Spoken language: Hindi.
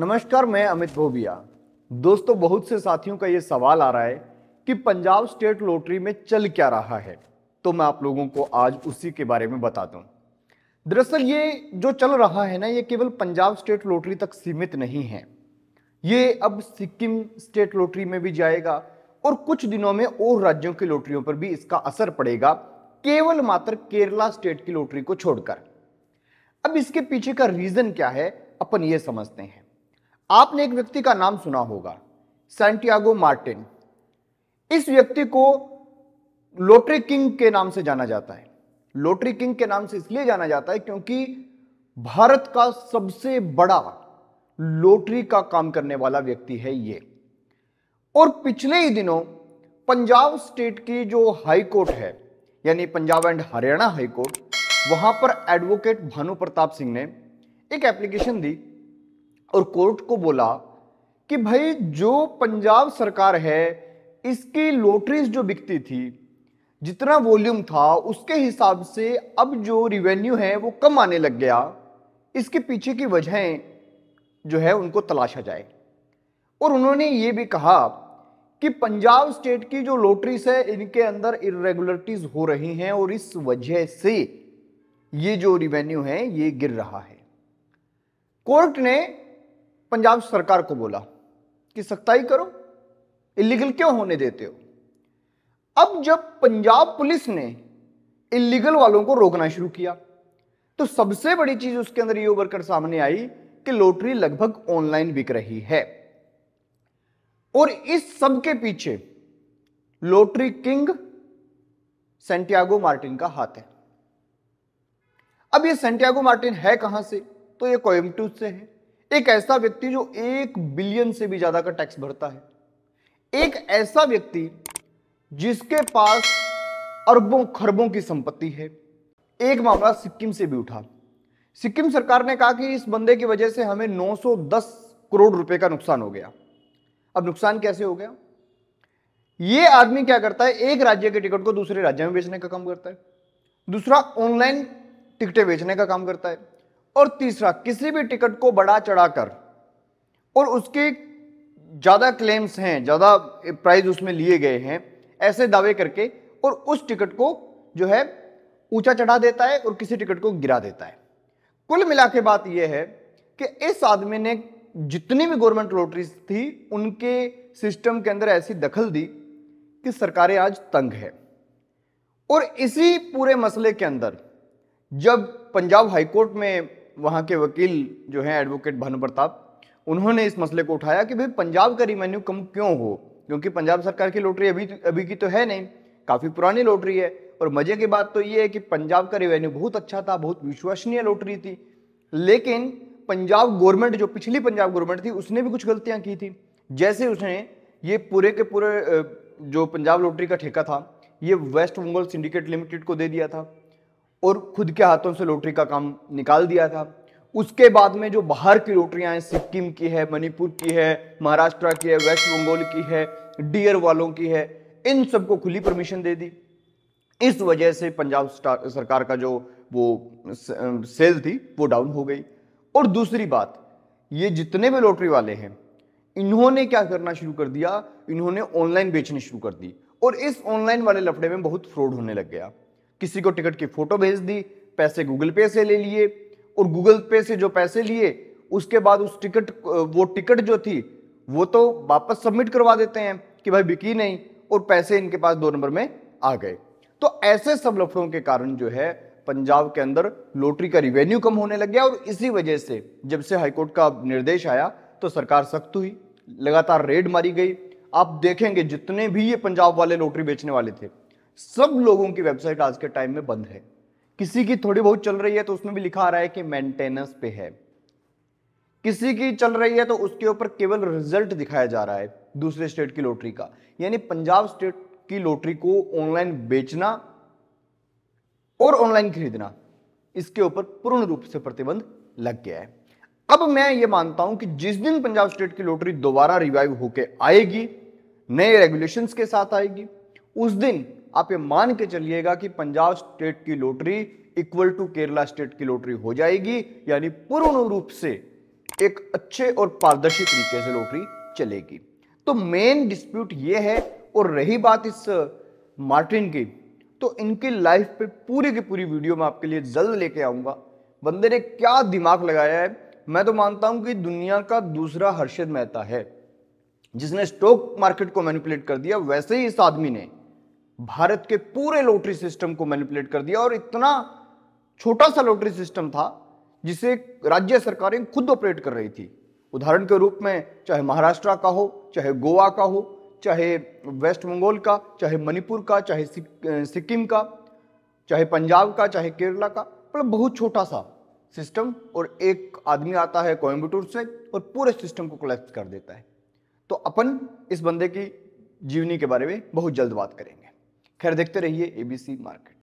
नमस्कार मैं अमित भोबिया दोस्तों बहुत से साथियों का ये सवाल आ रहा है कि पंजाब स्टेट लॉटरी में चल क्या रहा है तो मैं आप लोगों को आज उसी के बारे में बता दूं दरअसल ये जो चल रहा है ना ये केवल पंजाब स्टेट लॉटरी तक सीमित नहीं है ये अब सिक्किम स्टेट लॉटरी में भी जाएगा और कुछ दिनों में और राज्यों की लॉटरियों पर भी इसका असर पड़ेगा केवल मात्र केरला स्टेट की लॉटरी को छोड़कर अब इसके पीछे का रीजन क्या है अपन ये समझते हैं आपने एक व्यक्ति का नाम सुना होगा सेंटियागो मार्टिन इस व्यक्ति को लोटरी किंग के नाम से जाना जाता है लोटरी किंग के नाम से इसलिए जाना जाता है क्योंकि भारत का सबसे बड़ा लोटरी का काम करने वाला व्यक्ति है ये और पिछले ही दिनों पंजाब स्टेट की जो हाई कोर्ट है यानी Punjab and Haryana high court वहां पर एडवोकेट भानु प्रताप सिंह ने एक एप्लीकेशन दी और कोर्ट को बोला कि भाई जो पंजाब सरकार है इसकी लॉटरीज जो बिकती थी जितना वॉल्यूम था उसके हिसाब से अब जो रिवेन्यू है वो कम आने लग गया इसके पीछे की वजहें जो है उनको तलाशा जाए और उन्होंने ये भी कहा कि पंजाब स्टेट की जो लॉटरीज है इनके अंदर इरेगुलरिटीज हो रही हैं और इस वजह से ये जो रिवेन्यू है ये गिर रहा है कोर्ट ने पंजाब सरकार को बोला कि सख्ताई करो इलीगल क्यों होने देते हो अब जब पंजाब पुलिस ने इलीगल वालों को रोकना शुरू किया तो सबसे बड़ी चीज उसके अंदर ये उभर कर सामने आई कि लॉटरी लगभग ऑनलाइन बिक रही है और इस सब के पीछे लॉटरी किंग सेंटियागो मार्टिन का हाथ है अब ये सेंटियागो मार्टिन है कहां से तो ये कोयम्बटूर से है एक ऐसा व्यक्ति जो एक बिलियन से भी ज्यादा का टैक्स भरता है एक ऐसा व्यक्ति जिसके पास अरबों खरबों की संपत्ति है एक मामला सिक्किम से भी उठा सिक्किम सरकार ने कहा कि इस बंदे की वजह से हमें 910 करोड़ रुपए का नुकसान हो गया अब नुकसान कैसे हो गया ये आदमी क्या करता है एक राज्य के टिकट को दूसरे राज्य में बेचने का काम करता है दूसरा ऑनलाइन टिकटें बेचने का काम करता है और तीसरा किसी भी टिकट को बढ़ा चढ़ाकर और उसके ज़्यादा क्लेम्स हैं ज़्यादा प्राइज उसमें लिए गए हैं ऐसे दावे करके और उस टिकट को जो है ऊंचा चढ़ा देता है और किसी टिकट को गिरा देता है कुल मिला के बात यह है कि इस आदमी ने जितनी भी गवर्नमेंट लॉटरीज थी उनके सिस्टम के अंदर ऐसी दखल दी कि सरकारें आज तंग है और इसी पूरे मसले के अंदर जब पंजाब हाईकोर्ट में वहाँ के वकील जो हैं एडवोकेट भानु प्रताप उन्होंने इस मसले को उठाया कि भाई पंजाब का रिवेन्यू कम क्यों हो क्योंकि पंजाब सरकार की लॉटरी अभी अभी की तो है नहीं काफ़ी पुरानी लॉटरी है और मज़े की बात तो ये है कि पंजाब का रिवेन्यू बहुत अच्छा था बहुत विश्वसनीय लॉटरी थी लेकिन पंजाब गवर्नमेंट जो पिछली पंजाब गवर्नमेंट थी उसने भी कुछ गलतियाँ की थी जैसे उसने ये पूरे के पूरे जो पंजाब लॉटरी का ठेका था ये वेस्ट बंगाल सिंडिकेट लिमिटेड को दे दिया था और खुद के हाथों से लॉटरी का काम निकाल दिया था उसके बाद में जो बाहर की लोटरियां हैं सिक्किम की है मणिपुर की है महाराष्ट्र की है वेस्ट बंगाल की है डियर वालों की है इन सबको खुली परमिशन दे दी इस वजह से पंजाब सरकार का जो वो सेल थी वो डाउन हो गई और दूसरी बात ये जितने भी लॉटरी वाले हैं इन्होंने क्या करना शुरू कर दिया इन्होंने ऑनलाइन बेचनी शुरू कर दी और इस ऑनलाइन वाले लफड़े में बहुत फ्रॉड होने लग गया किसी को टिकट की फोटो भेज दी पैसे गूगल पे से ले लिए और गूगल पे से जो पैसे लिए उसके बाद उस टिकट वो टिकट जो थी वो तो वापस सबमिट करवा देते हैं कि भाई बिकी नहीं और पैसे इनके पास दो नंबर में आ गए तो ऐसे सब लफड़ों के कारण जो है पंजाब के अंदर लॉटरी का रिवेन्यू कम होने लग गया और इसी वजह से जब से हाईकोर्ट का निर्देश आया तो सरकार सख्त हुई लगातार रेड मारी गई आप देखेंगे जितने भी ये पंजाब वाले लॉटरी बेचने वाले थे सब लोगों की वेबसाइट आज के टाइम में बंद है किसी की थोड़ी बहुत चल रही है तो उसमें भी लिखा आ रहा है कि मेंटेनेंस पे है किसी की चल रही है तो उसके ऊपर केवल रिजल्ट दिखाया जा रहा है दूसरे स्टेट की लॉटरी का यानी पंजाब स्टेट की लॉटरी को ऑनलाइन बेचना और ऑनलाइन खरीदना इसके ऊपर पूर्ण रूप से प्रतिबंध लग गया है अब मैं ये मानता हूं कि जिस दिन पंजाब स्टेट की लॉटरी दोबारा रिवाइव होकर आएगी नए रेगुलेशंस के साथ आएगी उस दिन आप ये मान के चलिएगा कि पंजाब स्टेट की lottery equal to Kerala state की लोटरी हो जाएगी यानी पूर्ण रूप से एक अच्छे और पारदर्शी तरीके से लोटरी चलेगी तो मेन डिस्प्यूट ये है और रही बात इस मार्टिन की तो इनकी लाइफ पे पूरी की पूरी वीडियो मैं आपके लिए जल्द लेके आऊंगा बंदे ने क्या दिमाग लगाया है मैं तो मानता हूं कि दुनिया का दूसरा हर्षद मेहता है जिसने स्टॉक मार्केट को मैनिपुलेट कर दिया वैसे ही इस आदमी ने भारत के पूरे लॉटरी सिस्टम को मैनिपुलेट कर दिया और इतना छोटा सा लॉटरी सिस्टम था जिसे राज्य सरकारें खुद ऑपरेट कर रही थी उदाहरण के रूप में चाहे महाराष्ट्र का हो चाहे गोवा का हो चाहे वेस्ट बंगाल का चाहे मणिपुर का चाहे सिक्किम का चाहे पंजाब का चाहे केरला का मतलब बहुत छोटा सा सिस्टम और एक आदमी आता है कोयम्बटूर से और पूरे सिस्टम को कलेक्ट कर देता है तो अपन इस बंदे की जीवनी के बारे में बहुत जल्द बात करेंगे खैर देखते रहिए एबीसी मार्केट